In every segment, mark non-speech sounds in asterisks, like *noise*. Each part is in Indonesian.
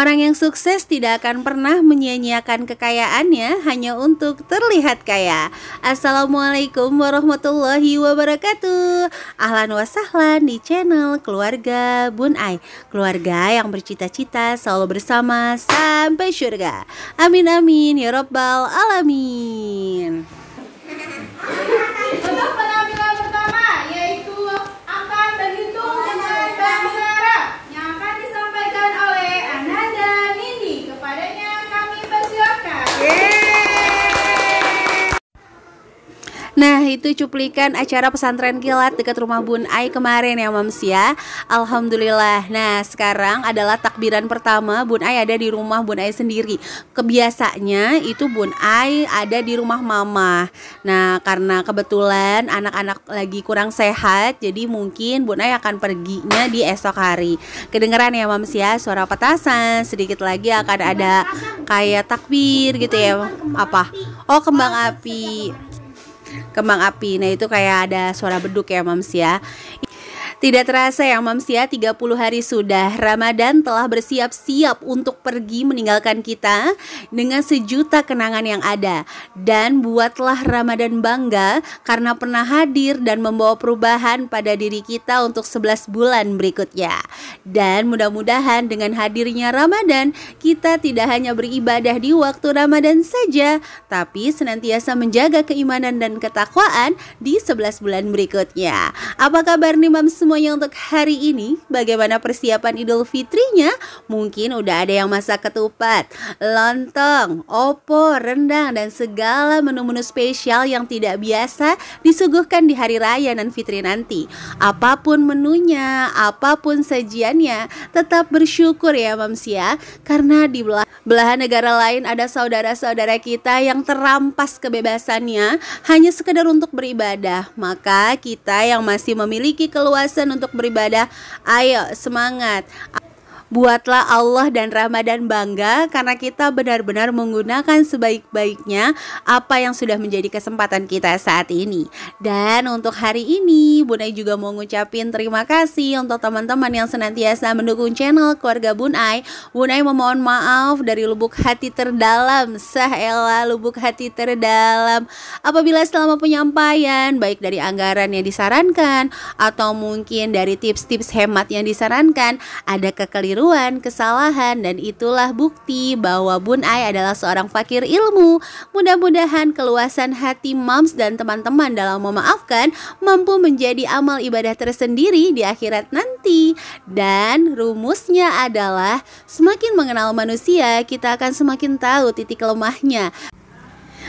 Orang yang sukses tidak akan pernah menyia-nyiakan kekayaannya hanya untuk terlihat kaya. Assalamualaikum warahmatullahi wabarakatuh. Ahlan wa sahlan di channel Keluarga Bunai. Keluarga yang bercita-cita selalu bersama sampai syurga. Amin amin ya rabbal alamin. Nah itu cuplikan acara pesantren kilat dekat rumah Bun Ai kemarin ya Mams ya Alhamdulillah Nah sekarang adalah takbiran pertama Bun Ai ada di rumah Bun Ai sendiri Kebiasaannya itu Bun Ai ada di rumah Mama Nah karena kebetulan anak-anak lagi kurang sehat Jadi mungkin Bun Ai akan perginya di esok hari Kedengeran ya Mams ya suara petasan Sedikit lagi akan ada kayak takbir gitu ya Apa? Oh kembang api kembang api. Nah, itu kayak ada suara beduk ya, Mams ya. Tidak terasa yang Mamsia 30 hari sudah Ramadan telah bersiap-siap untuk pergi meninggalkan kita dengan sejuta kenangan yang ada dan buatlah Ramadan bangga karena pernah hadir dan membawa perubahan pada diri kita untuk 11 bulan berikutnya. Dan mudah-mudahan dengan hadirnya Ramadan kita tidak hanya beribadah di waktu Ramadan saja tapi senantiasa menjaga keimanan dan ketakwaan di 11 bulan berikutnya. Apa kabar nih mams? semuanya untuk hari ini. Bagaimana persiapan Idul Fitrinya? Mungkin udah ada yang masak ketupat, lontong, opor, rendang, dan segala menu-menu spesial yang tidak biasa disuguhkan di hari raya dan fitri nanti. Apapun menunya, apapun sajiannya, tetap bersyukur ya Mamsia, Karena di belah belahan negara lain ada saudara-saudara kita yang terampas kebebasannya hanya sekedar untuk beribadah. Maka kita yang masih memiliki keluasan alasan untuk beribadah, ayo semangat. Buatlah Allah dan Ramadan bangga karena kita benar-benar menggunakan sebaik-baiknya apa yang sudah menjadi kesempatan kita saat ini. Dan untuk hari ini, Bunai juga mau ngucapin terima kasih untuk teman-teman yang senantiasa mendukung channel keluarga Bunai. Bunai memohon maaf dari lubuk hati terdalam, sahela lubuk hati terdalam. Apabila selama penyampaian, baik dari anggaran yang disarankan atau mungkin dari tips-tips hemat yang disarankan, ada kekeliruan kekeliruan, kesalahan, dan itulah bukti bahwa Bun Ai adalah seorang fakir ilmu. Mudah-mudahan keluasan hati Mams dan teman-teman dalam memaafkan mampu menjadi amal ibadah tersendiri di akhirat nanti. Dan rumusnya adalah semakin mengenal manusia, kita akan semakin tahu titik lemahnya.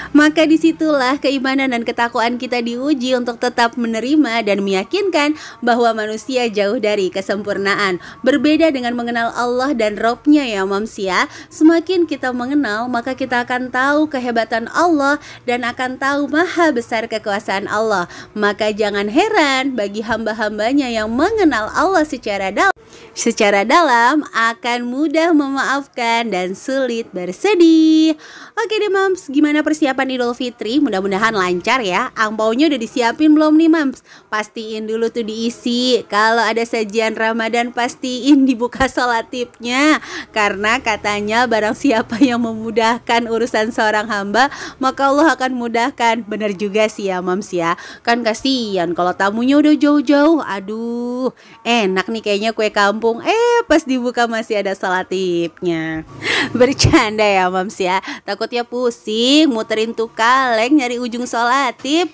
Maka disitulah keimanan dan ketakuan kita diuji untuk tetap menerima dan meyakinkan bahwa manusia jauh dari kesempurnaan. Berbeda dengan mengenal Allah dan Robnya ya mamsia. Semakin kita mengenal maka kita akan tahu kehebatan Allah dan akan tahu maha besar kekuasaan Allah. Maka jangan heran bagi hamba-hambanya yang mengenal Allah secara dalam secara dalam akan mudah memaafkan dan sulit bersedih. Oke deh Mams, gimana persiapan Idul Fitri? Mudah-mudahan lancar ya. Angpaunya udah disiapin belum nih Mams? Pastiin dulu tuh diisi. Kalau ada sajian Ramadan pastiin dibuka tipnya. Karena katanya barang siapa yang memudahkan urusan seorang hamba, maka Allah akan mudahkan. Bener juga sih ya Mams ya. Kan kasihan kalau tamunya udah jauh-jauh. Aduh, enak nih kayaknya kue kampung eh pas dibuka masih ada salatipnya *laughs* bercanda ya mams ya takutnya pusing muterin tuh kaleng nyari ujung salatip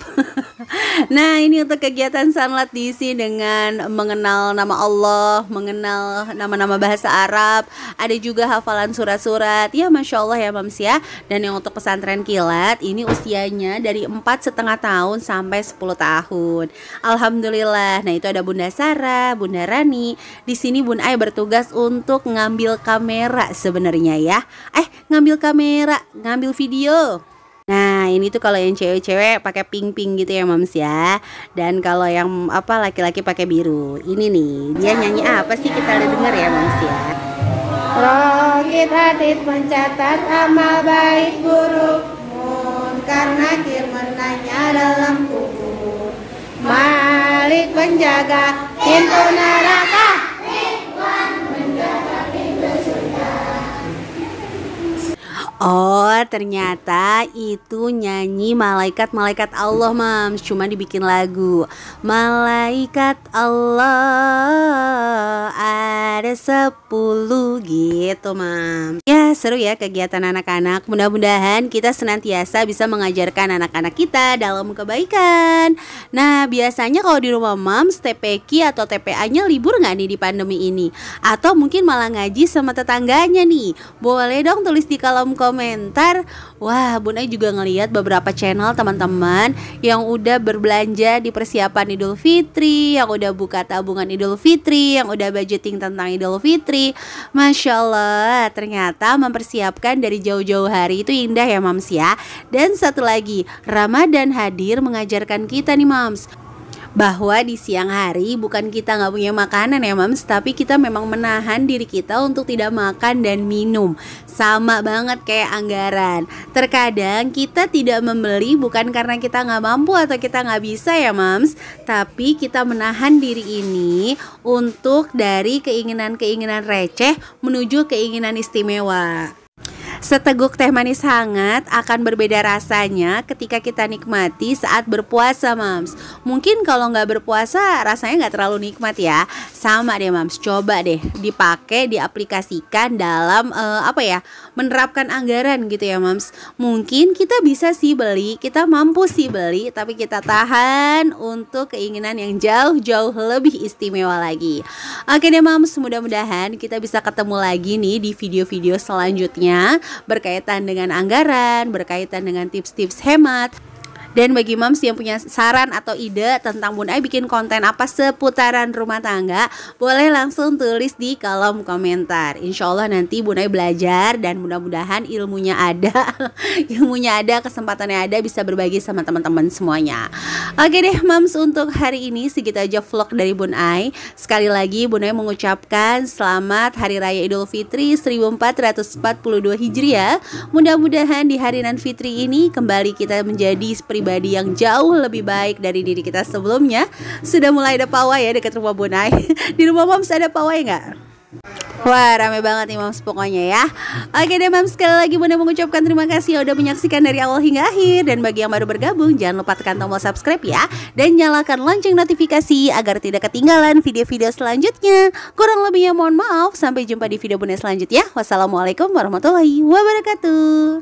*laughs* nah ini untuk kegiatan sanlat diisi dengan mengenal nama Allah mengenal nama-nama bahasa Arab ada juga hafalan surat-surat ya masya Allah ya mams ya dan yang untuk pesantren kilat ini usianya dari empat setengah tahun sampai 10 tahun Alhamdulillah nah itu ada Bunda Sarah Bunda Rani di sini Bun Ai bertugas untuk ngambil kamera sebenarnya ya. Eh, ngambil kamera, ngambil video. Nah, ini tuh kalau yang cewek-cewek pakai pink-pink gitu ya, moms ya. Dan kalau yang apa laki-laki pakai biru. Ini nih, dia nyanyi apa sih kita udah denger ya, moms ya. Rokit hati mencatat amal baik buruk karena kir menanya dalam kubur Malik penjaga pintu neraka Oh, ternyata itu nyanyi malaikat-malaikat Allah, Mams. Cuma dibikin lagu. Malaikat Allah ada sepuluh gitu, Mams. Ya, seru ya kegiatan anak-anak. Mudah-mudahan kita senantiasa bisa mengajarkan anak-anak kita dalam kebaikan. Nah, biasanya kalau di rumah Mams, TPK atau TPA-nya libur nggak nih di pandemi ini? Atau mungkin malah ngaji sama tetangganya nih? Boleh dong tulis di kolom komentar komentar Wah Bunda juga ngeliat beberapa channel teman-teman Yang udah berbelanja di persiapan Idul Fitri Yang udah buka tabungan Idul Fitri Yang udah budgeting tentang Idul Fitri Masya Allah Ternyata mempersiapkan dari jauh-jauh hari itu indah ya Mams ya Dan satu lagi Ramadan hadir mengajarkan kita nih Mams bahwa di siang hari bukan kita nggak punya makanan ya mams tapi kita memang menahan diri kita untuk tidak makan dan minum sama banget kayak anggaran terkadang kita tidak membeli bukan karena kita nggak mampu atau kita nggak bisa ya mams tapi kita menahan diri ini untuk dari keinginan-keinginan receh menuju keinginan istimewa Seteguk teh manis hangat akan berbeda rasanya ketika kita nikmati saat berpuasa, Mams. Mungkin kalau nggak berpuasa rasanya nggak terlalu nikmat ya. Sama deh, Mams. Coba deh dipakai, diaplikasikan dalam uh, apa ya? menerapkan anggaran gitu ya mams mungkin kita bisa sih beli kita mampu sih beli tapi kita tahan untuk keinginan yang jauh-jauh lebih istimewa lagi oke deh mams mudah-mudahan kita bisa ketemu lagi nih di video-video selanjutnya berkaitan dengan anggaran berkaitan dengan tips-tips hemat dan bagi moms yang punya saran atau ide tentang Bunda bikin konten apa seputaran rumah tangga, boleh langsung tulis di kolom komentar. Insya Allah nanti Bunda belajar dan mudah-mudahan ilmunya ada, *laughs* ilmunya ada, kesempatannya ada bisa berbagi sama teman-teman semuanya. Oke deh moms untuk hari ini segitu aja vlog dari Bun Ai. Sekali lagi Bun Ai mengucapkan selamat Hari Raya Idul Fitri 1442 Hijriah. Mudah-mudahan di hari nan Fitri ini kembali kita menjadi pribadi pribadi yang jauh lebih baik dari diri kita sebelumnya. Sudah mulai ada pawai ya dekat rumah Bonai. *laughs* Di rumah Moms ada pawai nggak? Wah rame banget nih Mams pokoknya ya Oke deh Mams sekali lagi Bunda mengucapkan terima kasih ya udah menyaksikan dari awal hingga akhir Dan bagi yang baru bergabung jangan lupa tekan tombol subscribe ya Dan nyalakan lonceng notifikasi agar tidak ketinggalan video-video selanjutnya Kurang lebihnya mohon maaf Sampai jumpa di video Bunda selanjutnya Wassalamualaikum warahmatullahi wabarakatuh